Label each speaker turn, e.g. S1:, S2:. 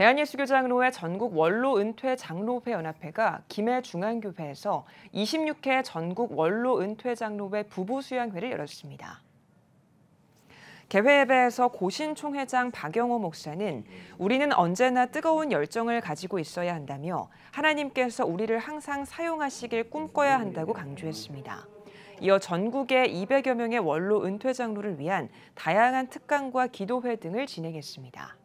S1: 대한예수교장로회 전국 원로 은퇴 장로회 연합회가 김해 중앙교회에서 26회 전국 원로 은퇴 장로회 부부 수양회를 열었습니다. 개회예배에서 고신 총회장 박영호 목사는 우리는 언제나 뜨거운 열정을 가지고 있어야 한다며 하나님께서 우리를 항상 사용하시길 꿈꿔야 한다고 강조했습니다. 이어 전국의 200여 명의 원로 은퇴 장로를 위한 다양한 특강과 기도회 등을 진행했습니다.